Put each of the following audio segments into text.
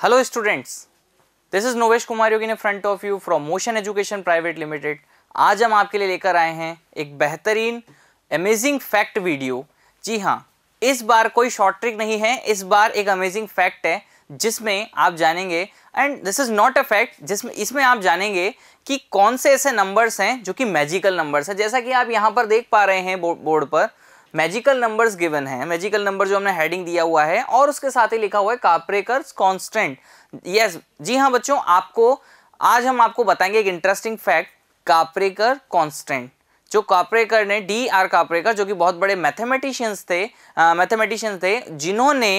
hello students this is Novesh Kumar Yogi in front of you from Motion Education private limited आज हम आपके लिए लेकर आए हैं एक बेहतरीन अमेजिंग फैक्ट वीडियो जी हाँ इस बार कोई शॉर्ट ट्रिक नहीं है इस बार एक अमेजिंग फैक्ट है जिसमें आप जानेंगे and this is not a fact जिसमें इसमें आप जानेंगे कि कौन से ऐसे नंबर्स हैं जो कि मैजिकल नंबर्स हैं जैसा कि आप यहाँ पर देख पा रहे हैं बोर्ड पर मैजिकल नंबर्स गिवन है मैजिकल नंबर जो हमने हेडिंग दिया हुआ है और उसके साथ ही लिखा हुआ है कापरेकर कॉन्स्टेंट यस जी हाँ बच्चों आपको आज हम आपको बताएंगे एक इंटरेस्टिंग फैक्ट काप्रेकर कॉन्स्टेंट जो काप्रेकर ने डी आर काप्रेकर जो कि बहुत बड़े मैथमेटिशियंस थे मैथमेटिशियंस थे जिन्होंने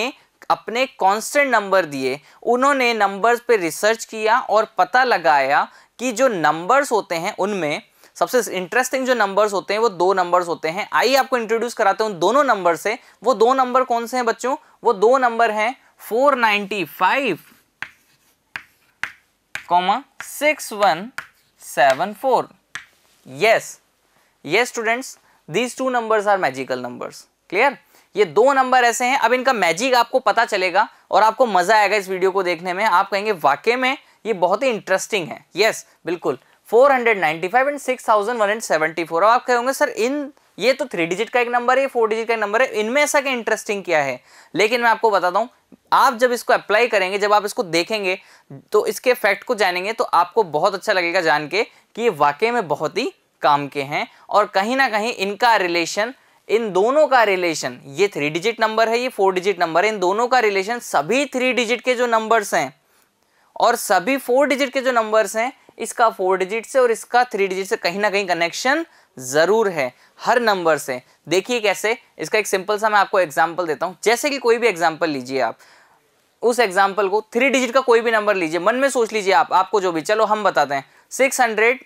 अपने कांस्टेंट नंबर दिए उन्होंने नंबर्स पे रिसर्च किया और पता लगाया कि जो नंबर्स होते हैं उनमें सबसे इंटरेस्टिंग जो नंबर्स होते हैं वो दो नंबर्स होते हैं आइए आपको इंट्रोड्यूस कराते उन दोनों नंबर से वो दो नंबर कौन से हैं बच्चों वो दो नंबर हैं 495 comma four yes yes students these two numbers are magical numbers clear ये दो नंबर ऐसे हैं अब इनका मैजिक आपको पता चलेगा और आपको मजा आएगा इस वीडियो को देखने में आप कहेंगे वाकई में ये बहुत ही इंटरेस्टिंग है यस yes, बिल्कुल 495 एंड 6174 अब आप कहोगे सर इन ये तो थ्री डिजिट का एक नंबर है फोर डिजिट का एक नंबर है इनमें ऐसा क्या इंटरेस्टिंग क्या है लेकिन मैं आपको बताता हूँ आप जब इसको अप्लाई करेंगे जब आप इसको देखेंगे तो इसके इफेक्ट को जानेंगे तो आपको बहुत अच्छा लगेगा जान के कि ये वाकई में बहुत ही काम के हैं और कहीं ना कहीं इनका रिलेशन इन दोनों का रिलेशन ये थ्री डिजिट नंबर है ये फोर डिजिट नंबर है इन दोनों का रिलेशन सभी थ्री डिजिट के जो नंबर्स हैं और सभी फोर डिजिट के जो नंबर्स हैं इसका फोर डिजिट से और इसका थ्री डिजिट से कहीं ना कहीं कनेक्शन ज़रूर है हर नंबर से देखिए कैसे इसका एक सिंपल सा मैं आपको एग्जाम्पल देता हूँ जैसे कि कोई भी एग्जाम्पल लीजिए आप उस एग्जाम्पल को थ्री डिजिट का कोई भी नंबर लीजिए मन में सोच लीजिए आप आपको जो भी चलो हम बताते हैं six hundred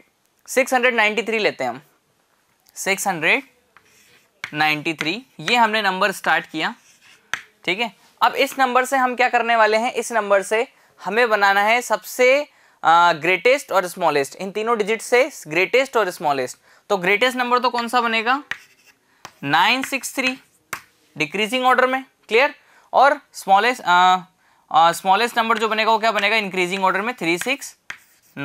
six hundred ninety three लेते हैं हम सिक्स हंड्रेड 93 ये हमने नंबर स्टार्ट किया ठीक है अब इस नंबर से हम क्या करने वाले हैं इस नंबर से हमें बनाना है सबसे ग्रेटेस्ट और स्मॉलेस्ट इन तीनों डिजिट से ग्रेटेस्ट और स्मॉलेस्ट तो ग्रेटेस्ट नंबर तो कौन सा बनेगा 963 डिक्रीजिंग ऑर्डर में क्लियर और स्मॉलेस्ट स्मॉलेस्ट नंबर जो बनेगा वो क्या बनेगा इंक्रीजिंग ऑर्डर में थ्री सिक्स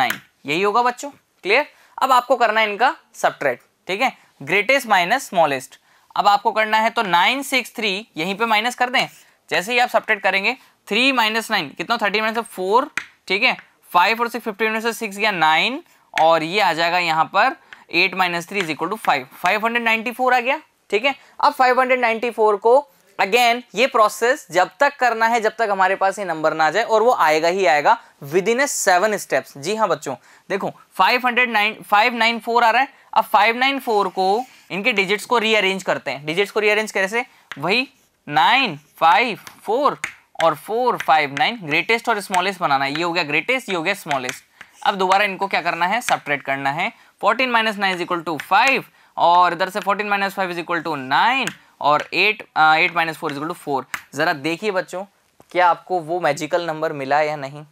नाइन यही होगा बच्चों क्लियर अब आपको करना है इनका सब ठीक है ग्रेटेस्ट माइनस स्मॉलेस्ट अब आपको करना है तो नाइन सिक्स थ्री यहीं पे माइनस कर दें जैसे ही आप सपरेट करेंगे थ्री माइनस नाइन कितना थर्टी माइनस फोर ठीक है फाइव और सिक्स फिफ्टी माइनस सिक्स गया नाइन और ये आ जाएगा यहाँ पर eight minus three is equal to five five hundred ninety four आ गया ठीक है अब फाइव हंड्रेड नाइन्टी फोर को अगेन ये प्रोसेस जब तक करना है जब तक हमारे पास ये नंबर ना आ जाए और वो आएगा ही आएगा within a seven steps जी हाँ बच्चों देखो five hundred nine five nine four आ रहा है अब फाइव नाइन फोर को इनके डिजिट्स को रीअरेंज करते हैं डिजिट्स को रीअरेंज कैसे वही नाइन फाइव फोर और फोर फाइव नाइन ग्रेटेस्ट और स्मॉलेस्ट बनाना है ये हो गया ग्रेटेस्ट ये हो गया स्मॉलेस्ट अब दोबारा इनको क्या करना है सब्ट्रैक्ट करना है fourteen minus nine is equal to five और इधर से fourteen minus five is equal to nine और eight eight minus four is equal to four ज़रा देखिए बच्चों क्या आपको वो मैजिकल नंबर मिला या नहीं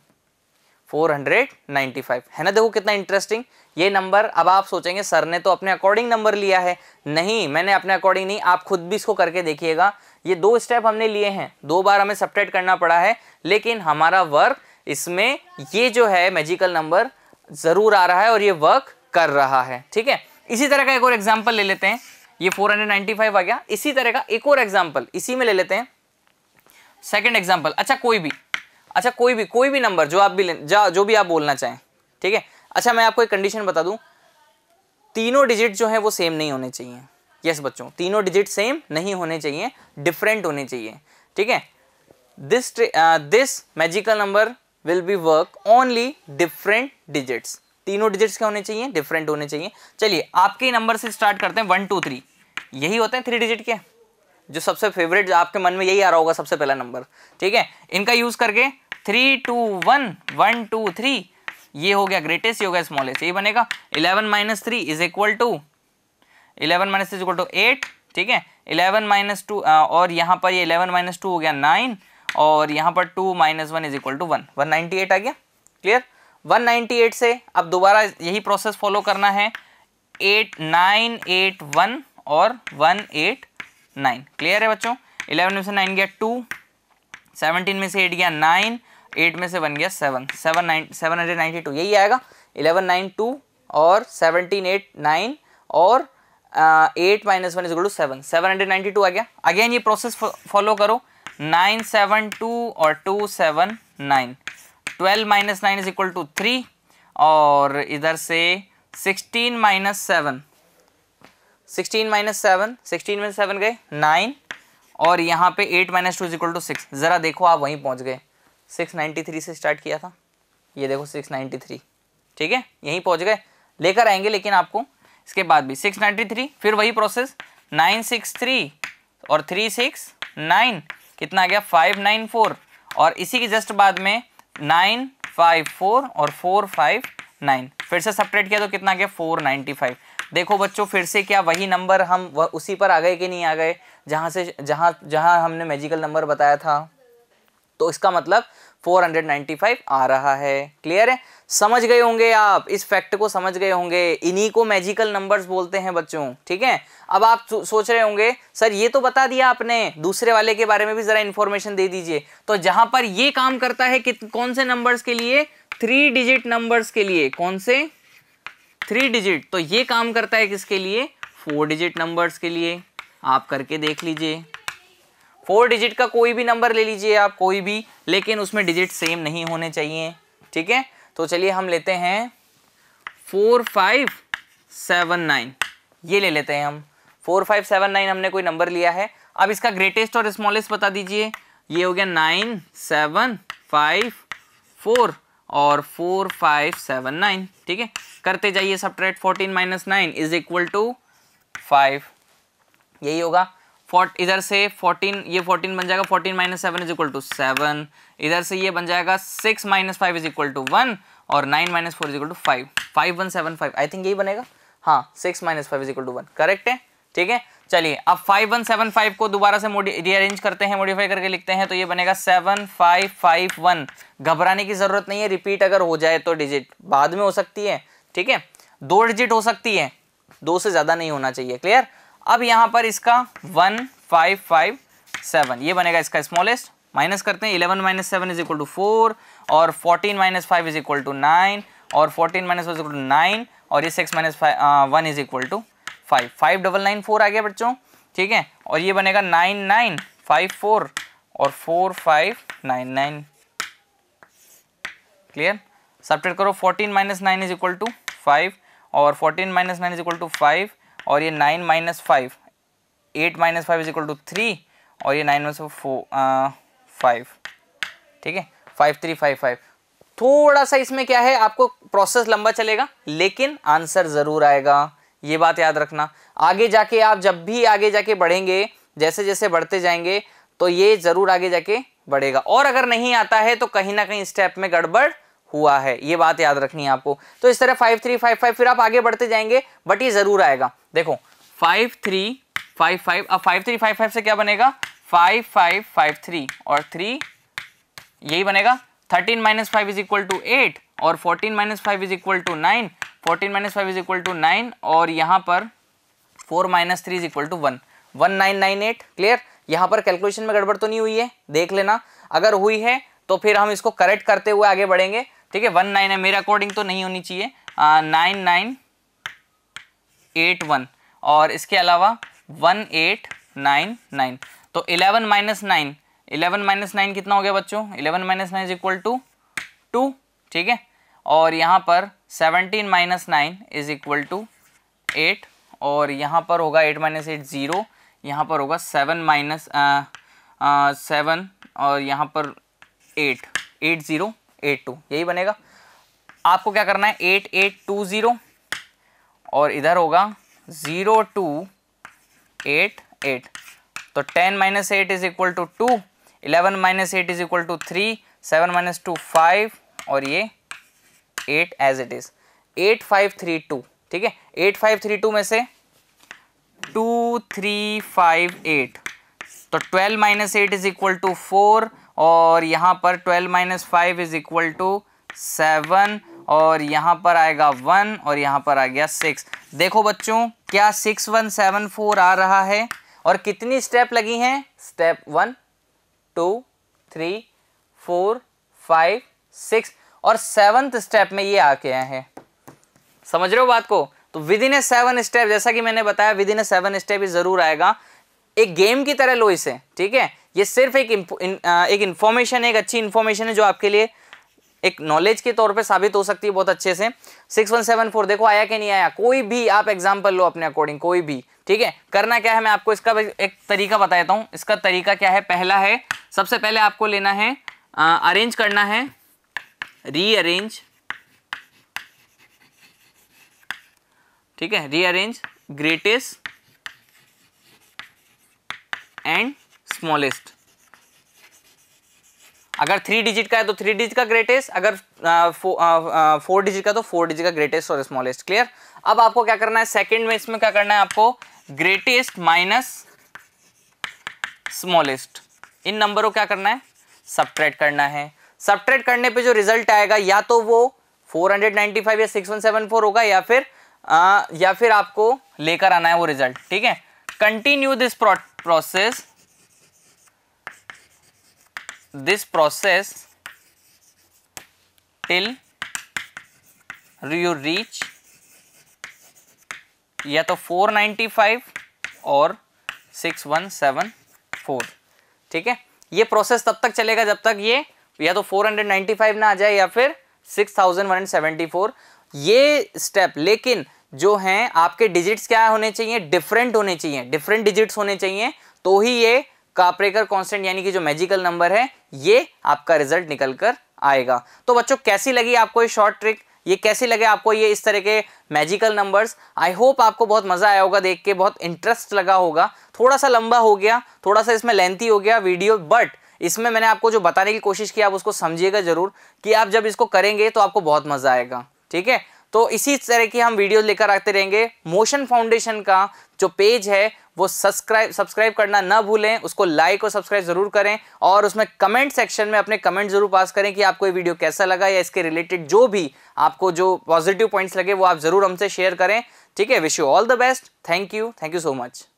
495 है ना देखो कितना इंटरेस्टिंग ये नंबर अब आप सोचेंगे सर ने तो अपने अकॉर्डिंग नंबर लिया है नहीं मैंने अपने अकॉर्डिंग नहीं आप खुद भी इसको करके देखिएगा ये दो स्टेप हमने लिए हैं दो बार हमें सपरेट करना पड़ा है लेकिन हमारा वर्क इसमें ये जो है मैजिकल नंबर ज़रूर आ रहा है और ये वर्क कर रहा है ठीक है इसी तरह का एक और एग्जाम्पल ले लेते हैं ये 495 आ गया इसी तरह का एक और एग्जाम्पल इसी में ले लेते हैं सेकेंड एग्जाम्पल अच्छा कोई भी अच्छा कोई भी कोई भी नंबर जो आप भी जा जो भी आप बोलना चाहें ठीक है अच्छा मैं आपको एक कंडीशन बता दूं तीनों डिजिट जो है वो सेम नहीं होने चाहिए यस बच्चों तीनों डिजिट सेम नहीं होने चाहिए डिफरेंट होने चाहिए ठीक है this this magical number will be work only different digits तीनों डिजिट्स क्या होने चाहिए डिफरेंट होने चाहिए चलिए आपके नंबर से स्टार्ट करते हैं वन टू थ्री यही होते हैं थ्री डिजिट के जो सबसे फेवरेट आपके मन में यही आ रहा होगा सबसे पहला नंबर ठीक है इनका यूज करके three two one one two three ये हो गया ग्रेटेस्ट ये हो गया स्मॉलेस्ट ये बनेगा eleven minus three is equal to eleven minus three is equal to eight ठीक है इलेवन माइनस टू और यहाँ पर ये इलेवन माइनस टू हो गया नाइन और यहाँ पर two minus one is equal to one one ninety eight आ गया क्लियर वन नाइन्टी एट से अब दोबारा यही प्रोसेस फॉलो करना है एट नाइन एट वन और वन एट नाइन क्लियर है बच्चों इलेवन में से नाइन गया टू सेवनटीन में से एट गया नाइन एट में से वन गया seven seven nine seven hundred ninety two यही आएगा इलेवन नाइन टू और सेवनटीन एट नाइन और eight minus one is to seven seven hundred ninety two आ गया अगेन ये प्रोसेस फॉलो करो नाइन सेवन टू और two seven nine twelve minus nine is equal to three और इधर से sixteen minus seven sixteen minus seven sixteen minus seven गए nine और यहाँ पे eight minus two is equal to six ज़रा देखो आप वहीं पहुँच गए सिक्स नाइन्टी थ्री से स्टार्ट किया था ये देखो सिक्स नाइन्टी थ्री ठीक है यहीं पहुँच गए लेकर आएंगे लेकिन आपको इसके बाद भी सिक्स नाइन्टी थ्री फिर वही प्रोसेस नाइन सिक्स थ्री और थ्री सिक्स नाइन कितना आ गया फाइव नाइन फोर और इसी के जस्ट बाद में नाइन फाइव फोर और फोर फाइव नाइन फिर से सपरेट किया तो कितना गया फोर नाइन्टी फाइव देखो बच्चों फिर से क्या वही नंबर हम वह उसी पर आ गए कि नहीं आ गए जहाँ से जहाँ जहाँ हमने मैजिकल नंबर बताया था तो इसका मतलब 495 आ रहा है क्लियर है समझ गए होंगे आप इस फैक्ट को समझ गए होंगे इन्हीं को मैजिकल नंबर्स बोलते हैं बच्चों ठीक है अब आप सोच रहे होंगे सर ये तो बता दिया आपने दूसरे वाले के बारे में भी ज़रा इन्फॉर्मेशन दे दीजिए तो जहां पर ये काम करता है कि कौन से नंबर्स के लिए थ्री डिजिट नंबर्स के लिए कौन से थ्री डिजिट तो ये काम करता है किसके लिए फोर डिजिट नंबर्स के लिए आप करके देख लीजिए फोर डिजिट का कोई भी नंबर ले लीजिए आप कोई भी लेकिन उसमें डिजिट सेम नहीं होने चाहिए ठीक है तो चलिए हम लेते हैं फोर फाइव सेवन नाइन ये ले लेते हैं हम फोर फाइव सेवन नाइन हमने कोई नंबर लिया है अब इसका ग्रेटेस्ट और स्मॉलेस्ट बता दीजिए ये हो गया नाइन सेवन फाइव फोर और फोर फाइव सेवन नाइन ठीक है करते जाइए subtract fourteen minus nine is equal to five यही होगा फोर्ट इधर से फोर्टीन ये फोर्टीन बन जाएगा fourteen minus seven is equal to seven इधर से ये बन जाएगा six minus five is equal to one और nine minus four is equal to five five one seven five I think यही बनेगा हाँ six minus five is equal to one correct है ठीक है चलिए अब फाइव वन सेवन फाइव को दोबारा से रीअरेंज करते हैं मॉडिफाई करके लिखते हैं तो ये बनेगा सेवन फाइव फाइव वन घबराने की ज़रूरत नहीं है रिपीट अगर हो जाए तो डिजिट बाद में हो सकती है ठीक है दो डिजिट हो सकती है दो से ज़्यादा नहीं होना चाहिए क्लियर अब यहाँ पर इसका वन फाइव फाइव सेवन ये बनेगा इसका स्मॉलेस्ट माइनस करते हैं eleven minus seven is equal to four और fourteen minus five is equal to nine और fourteen minus five is equal to nine और ये six minus five one is equal to five five double nine four आ गया बच्चों ठीक है और ये बनेगा नाइन नाइन फाइव फोर और four five nine nine clear subtract करो fourteen minus nine is equal to five और fourteen minus nine is equal to five और ये nine minus five eight minus five is equal to three और ये nine minus four five ठीक है five three five five थोड़ा सा इसमें क्या है आपको प्रोसेस लंबा चलेगा लेकिन आंसर ज़रूर आएगा ये बात याद रखना आगे जाके आप जब भी आगे जाके बढ़ेंगे जैसे जैसे बढ़ते जाएंगे तो ये ज़रूर आगे जाके बढ़ेगा और अगर नहीं आता है तो कहीं ना कहीं स्टेप में गड़बड़ हुआ है ये बात याद रखनी है आपको तो इस तरह फाइव थ्री फाइव फाइव फिर आप आगे बढ़ते जाएंगे बट ये ज़रूर आएगा देखो फाइव थ्री फाइव फाइव अब फाइव थ्री फाइव फाइव से क्या बनेगा फाइव फाइव फाइव थ्री और थ्री यही बनेगा thirteen minus five is equal to eight और fourteen minus five is equal to nine fourteen minus five is equal to nine और यहाँ पर four minus three is equal to one one nine nine eight clear यहाँ पर calculation में गड़बड़ तो नहीं हुई है देख लेना अगर हुई है तो फिर हम इसको करेक्ट करते हुए आगे बढ़ेंगे ठीक है वन नाइन है मेरे अकॉर्डिंग तो नहीं होनी चाहिए नाइन नाइन एट वन और इसके अलावा वन एट नाइन नाइन तो eleven minus nine eleven minus nine कितना हो गया बच्चों eleven minus nine is equal to two ठीक है और यहाँ पर seventeen minus nine is equal to eight और यहाँ पर होगा एट माइनस एट ज़ीरो यहाँ पर होगा सेवन माइनस सेवन और यहाँ पर eight eight zero eight two यही बनेगा आपको क्या करना है एट एट टू ज़ीरो और इधर होगा ज़ीरो टू एट एट तो ten minus eight is equal to two eleven minus eight is equal to three seven minus two five और ये eight as it is eight five three two ठीक है eight five three two में से two three five eight तो twelve minus eight is equal to four और यहाँ पर twelve minus five is equal to seven और यहाँ पर आएगा वन और यहाँ पर आ गया सिक्स देखो बच्चों क्या सिक्स वन सेवन फोर आ रहा है और कितनी स्टेप लगी हैं step one two three four five six और सेवंथ स्टेप में ये आके आए हैं समझ रहे हो बात को तो within a seven step जैसा कि मैंने बताया within a seven step ये जरूर आएगा एक गेम की तरह लो इसे ठीक है ये सिर्फ एक इन, एक इंफॉर्मेशन है एक अच्छी इंफॉर्मेशन है जो आपके लिए एक नॉलेज के तौर पे साबित हो सकती है बहुत अच्छे से सिक्स वन सेवन फोर देखो आया कि नहीं आया कोई भी आप एग्जाम्पल लो अपने अकॉर्डिंग कोई भी ठीक है करना क्या है मैं आपको इसका एक तरीका बता देता हूँ इसका तरीका क्या है पहला है सबसे पहले आपको लेना है अरेंज करना है रीअरेंज ठीक है रीअरेंज ग्रेटेस्ट एंड स्मॉलेस्ट अगर थ्री डिजिट का है तो थ्री डिजिट का ग्रेटेस्ट अगर फोर डिजिट का तो फोर डिजिट का ग्रेटेस्ट और स्मॉलेस्ट क्लियर अब आपको क्या करना है सेकंड में इसमें क्या करना है आपको ग्रेटेस्ट माइनस स्मॉलेस्ट इन नंबरों क्या करना है सब करना है सब्ट्रैक्ट करने पे जो रिजल्ट आएगा या तो वो 495 या 6174 होगा या फिर आ, या फिर आपको लेकर आना है वो रिजल्ट ठीक है continue this process this process till you reach या तो 495 और 6174 ठीक है ये प्रोसेस तब तक चलेगा जब तक ये या तो 495 ना आ जाए या फिर 6174 ये स्टेप लेकिन जो हैं आपके डिजिट्स क्या होने चाहिए डिफरेंट होने चाहिए डिफरेंट डिजिट्स होने चाहिए तो ही ये कापरेकर कांस्टेंट यानी कि जो मैजिकल नंबर है ये आपका रिजल्ट निकल कर आएगा तो बच्चों कैसी लगी आपको ये शॉर्ट ट्रिक ये कैसे लगे आपको ये इस तरह के मैजिकल नंबर्स आई होप आपको बहुत मज़ा आया होगा देख के बहुत इंटरेस्ट लगा होगा थोड़ा सा लंबा हो गया थोड़ा सा इसमें लेंथी हो गया वीडियो बट इसमें मैंने आपको जो बताने की कोशिश की आप उसको समझिएगा ज़रूर कि आप जब इसको करेंगे तो आपको बहुत मज़ा आएगा ठीक है तो इसी तरह की हम वीडियो लेकर आते रहेंगे मोशन फाउंडेशन का जो पेज है वो सब्सक्राइब सब्सक्राइब करना ना भूलें उसको लाइक और सब्सक्राइब ज़रूर करें और उसमें कमेंट सेक्शन में अपने कमेंट ज़रूर पास करें कि आपको ये वीडियो कैसा लगा या इसके रिलेटेड जो भी आपको जो पॉजिटिव पॉइंट्स लगे वो आप ज़रूर हमसे शेयर करें ठीक है wish you all the best thank you thank you so much